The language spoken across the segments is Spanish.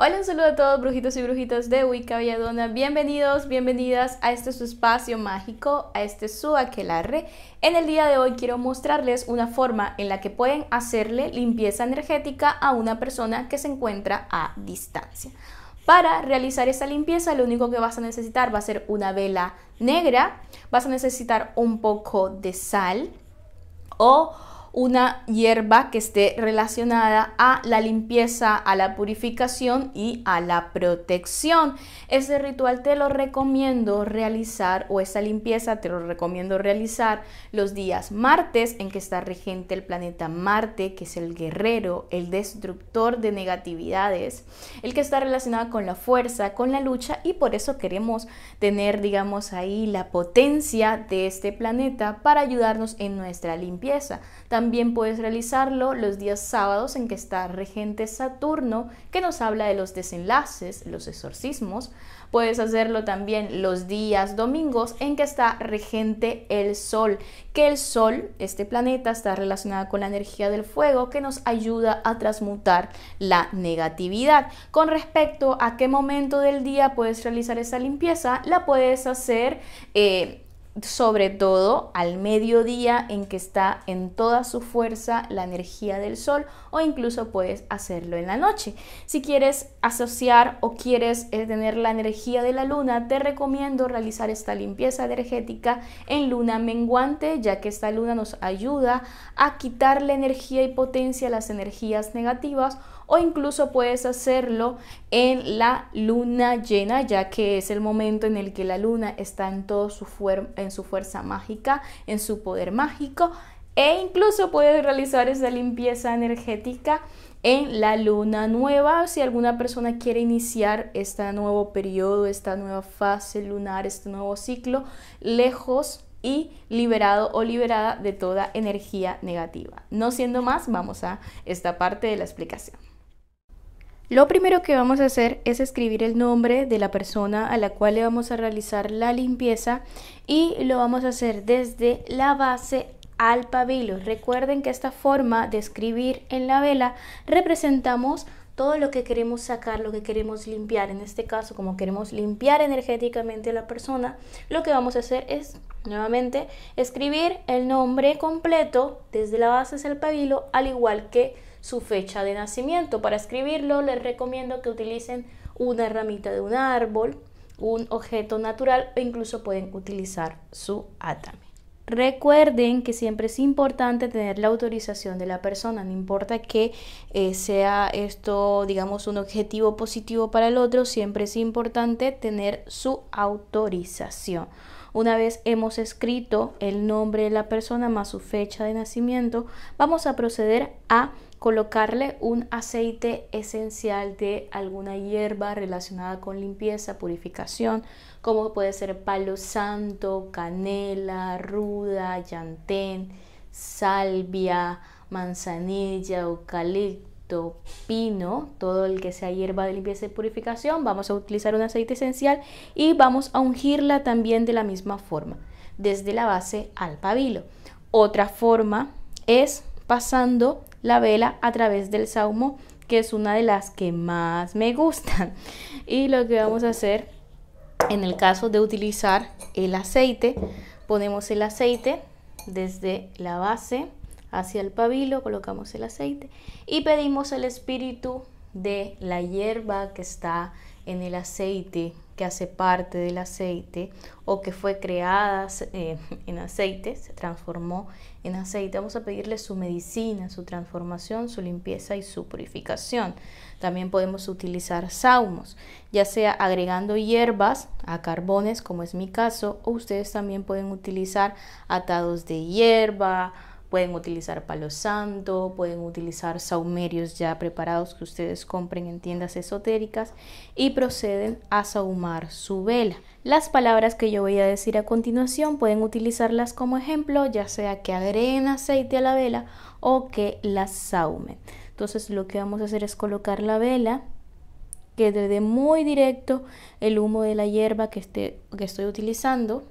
Hola, un saludo a todos brujitos y brujitas de Wicca Villadona. Bienvenidos, bienvenidas a este su espacio mágico, a este su aquelarre. En el día de hoy quiero mostrarles una forma en la que pueden hacerle limpieza energética a una persona que se encuentra a distancia. Para realizar esta limpieza lo único que vas a necesitar va a ser una vela negra, vas a necesitar un poco de sal o una hierba que esté relacionada a la limpieza, a la purificación y a la protección. Ese ritual te lo recomiendo realizar o esa limpieza te lo recomiendo realizar los días martes en que está regente el planeta Marte, que es el guerrero, el destructor de negatividades, el que está relacionado con la fuerza, con la lucha y por eso queremos tener, digamos, ahí la potencia de este planeta para ayudarnos en nuestra limpieza. También puedes realizarlo los días sábados en que está regente Saturno, que nos habla de los desenlaces, los exorcismos. Puedes hacerlo también los días domingos en que está regente el Sol, que el Sol, este planeta, está relacionado con la energía del fuego que nos ayuda a transmutar la negatividad. Con respecto a qué momento del día puedes realizar esa limpieza, la puedes hacer... Eh, sobre todo al mediodía en que está en toda su fuerza la energía del sol o incluso puedes hacerlo en la noche. Si quieres asociar o quieres eh, tener la energía de la luna, te recomiendo realizar esta limpieza energética en luna menguante, ya que esta luna nos ayuda a quitar la energía y potencia las energías negativas o incluso puedes hacerlo en la luna llena, ya que es el momento en el que la luna está en, todo su, en su fuerza mágica, en su poder mágico e incluso puedes realizar esa limpieza energética en la luna nueva si alguna persona quiere iniciar este nuevo periodo, esta nueva fase lunar, este nuevo ciclo lejos y liberado o liberada de toda energía negativa. No siendo más, vamos a esta parte de la explicación. Lo primero que vamos a hacer es escribir el nombre de la persona a la cual le vamos a realizar la limpieza y lo vamos a hacer desde la base al pabilo. Recuerden que esta forma de escribir en la vela representamos todo lo que queremos sacar, lo que queremos limpiar. En este caso, como queremos limpiar energéticamente a la persona, lo que vamos a hacer es nuevamente escribir el nombre completo desde la base el pabilo, al igual que su fecha de nacimiento. Para escribirlo les recomiendo que utilicen una ramita de un árbol, un objeto natural o incluso pueden utilizar su átame. Recuerden que siempre es importante tener la autorización de la persona, no importa que eh, sea esto, digamos, un objetivo positivo para el otro, siempre es importante tener su autorización. Una vez hemos escrito el nombre de la persona más su fecha de nacimiento, vamos a proceder a colocarle un aceite esencial de alguna hierba relacionada con limpieza, purificación, como puede ser palo santo, canela, ruda, llantén, salvia, manzanilla, eucalipto, pino, todo el que sea hierba de limpieza y purificación, vamos a utilizar un aceite esencial y vamos a ungirla también de la misma forma, desde la base al pabilo. Otra forma es pasando la vela a través del saumo, que es una de las que más me gustan. Y lo que vamos a hacer en el caso de utilizar el aceite, ponemos el aceite desde la base hacia el pabilo, colocamos el aceite y pedimos el espíritu de la hierba que está en el aceite que hace parte del aceite o que fue creada eh, en aceite, se transformó en aceite. Vamos a pedirle su medicina, su transformación, su limpieza y su purificación. También podemos utilizar saumos, ya sea agregando hierbas a carbones, como es mi caso, o ustedes también pueden utilizar atados de hierba, Pueden utilizar palo santo, pueden utilizar saumerios ya preparados que ustedes compren en tiendas esotéricas y proceden a saumar su vela. Las palabras que yo voy a decir a continuación pueden utilizarlas como ejemplo, ya sea que agreguen aceite a la vela o que la saumen. Entonces lo que vamos a hacer es colocar la vela que desde muy directo el humo de la hierba que, esté, que estoy utilizando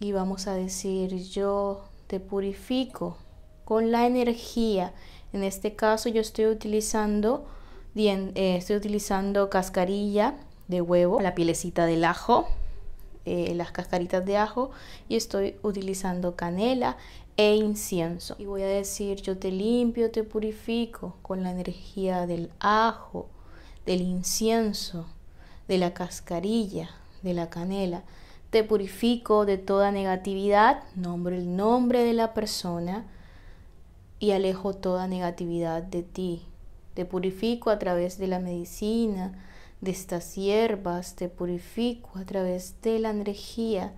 y vamos a decir yo te purifico con la energía. En este caso yo estoy utilizando, eh, estoy utilizando cascarilla de huevo, la pielecita del ajo, eh, las cascaritas de ajo y estoy utilizando canela e incienso. Y voy a decir yo te limpio, te purifico con la energía del ajo, del incienso, de la cascarilla, de la canela te purifico de toda negatividad, nombro el nombre de la persona y alejo toda negatividad de ti. Te purifico a través de la medicina, de estas hierbas, te purifico a través de la energía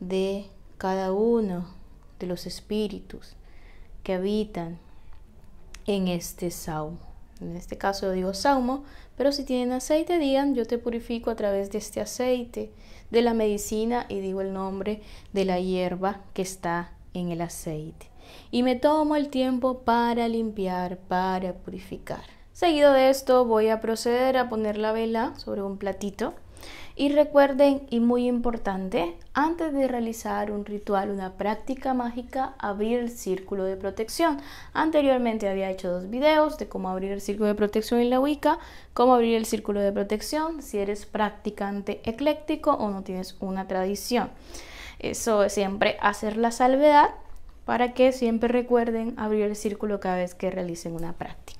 de cada uno de los espíritus que habitan en este saumo. En este caso digo saumo, pero si tienen aceite digan yo te purifico a través de este aceite, de la medicina y digo el nombre de la hierba que está en el aceite. Y me tomo el tiempo para limpiar, para purificar. Seguido de esto voy a proceder a poner la vela sobre un platito y recuerden, y muy importante, antes de realizar un ritual, una práctica mágica, abrir el círculo de protección. Anteriormente había hecho dos videos de cómo abrir el círculo de protección en la Wicca, cómo abrir el círculo de protección si eres practicante ecléctico o no tienes una tradición. Eso es siempre hacer la salvedad para que siempre recuerden abrir el círculo cada vez que realicen una práctica.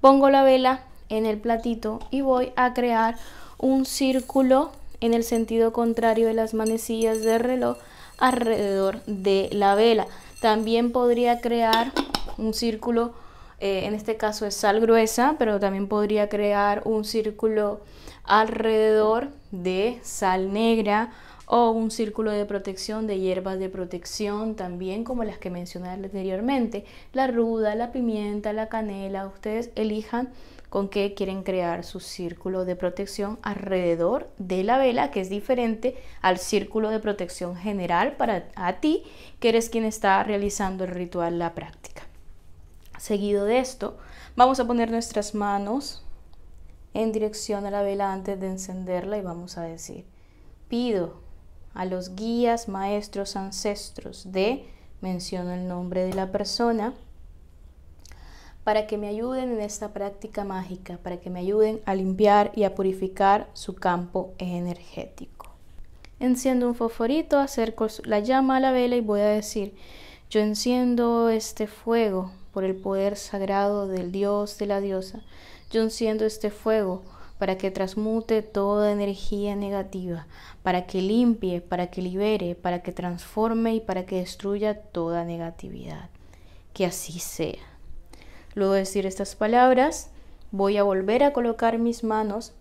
Pongo la vela en el platito y voy a crear un círculo en el sentido contrario de las manecillas del reloj alrededor de la vela. También podría crear un círculo, eh, en este caso es sal gruesa, pero también podría crear un círculo alrededor de sal negra o un círculo de protección de hierbas de protección también como las que mencioné anteriormente, la ruda, la pimienta, la canela, ustedes elijan con que quieren crear su círculo de protección alrededor de la vela, que es diferente al círculo de protección general para a ti, que eres quien está realizando el ritual, la práctica. Seguido de esto, vamos a poner nuestras manos en dirección a la vela antes de encenderla y vamos a decir, pido a los guías, maestros, ancestros de, menciono el nombre de la persona, para que me ayuden en esta práctica mágica, para que me ayuden a limpiar y a purificar su campo energético. Enciendo un fosforito, acerco la llama a la vela y voy a decir, yo enciendo este fuego por el poder sagrado del Dios de la diosa. Yo enciendo este fuego para que transmute toda energía negativa, para que limpie, para que libere, para que transforme y para que destruya toda negatividad. Que así sea. Luego de decir estas palabras, voy a volver a colocar mis manos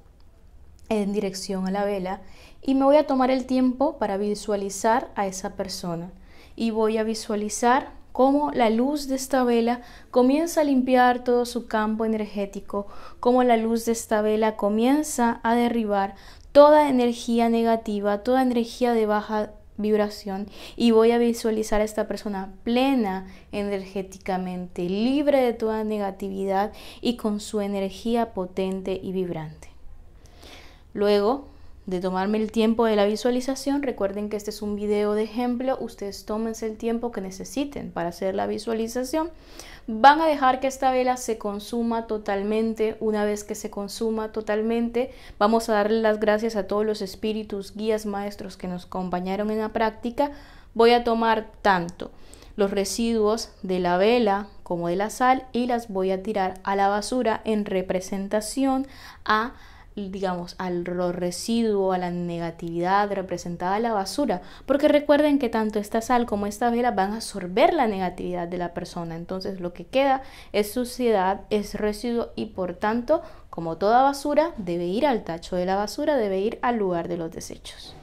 en dirección a la vela y me voy a tomar el tiempo para visualizar a esa persona. Y voy a visualizar cómo la luz de esta vela comienza a limpiar todo su campo energético, cómo la luz de esta vela comienza a derribar toda energía negativa, toda energía de baja vibración y voy a visualizar a esta persona plena energéticamente, libre de toda negatividad y con su energía potente y vibrante. Luego de tomarme el tiempo de la visualización. Recuerden que este es un video de ejemplo, ustedes tómense el tiempo que necesiten para hacer la visualización. Van a dejar que esta vela se consuma totalmente. Una vez que se consuma totalmente, vamos a darle las gracias a todos los espíritus, guías, maestros que nos acompañaron en la práctica. Voy a tomar tanto los residuos de la vela como de la sal y las voy a tirar a la basura en representación a digamos, al residuo, a la negatividad representada en la basura, porque recuerden que tanto esta sal como esta vela van a absorber la negatividad de la persona, entonces lo que queda es suciedad, es residuo y por tanto, como toda basura, debe ir al tacho de la basura, debe ir al lugar de los desechos.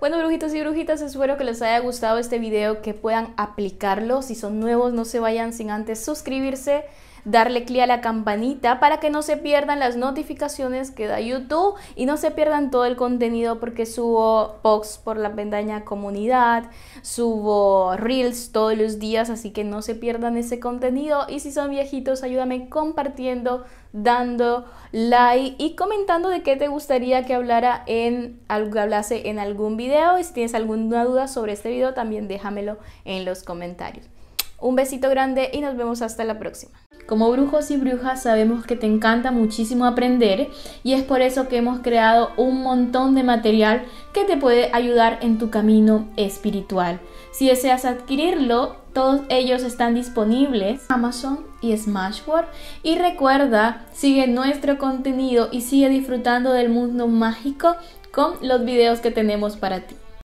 Bueno, brujitos y brujitas, espero que les haya gustado este video, que puedan aplicarlo. Si son nuevos, no se vayan sin antes suscribirse darle clic a la campanita para que no se pierdan las notificaciones que da YouTube y no se pierdan todo el contenido porque subo posts por la pendaña comunidad, subo reels todos los días, así que no se pierdan ese contenido y si son viejitos ayúdame compartiendo, dando like y comentando de qué te gustaría que hablara en algo hablase en algún video y si tienes alguna duda sobre este video también déjamelo en los comentarios. Un besito grande y nos vemos hasta la próxima. Como brujos y brujas sabemos que te encanta muchísimo aprender y es por eso que hemos creado un montón de material que te puede ayudar en tu camino espiritual. Si deseas adquirirlo, todos ellos están disponibles en Amazon y Smashboard. Y recuerda, sigue nuestro contenido y sigue disfrutando del mundo mágico con los videos que tenemos para ti.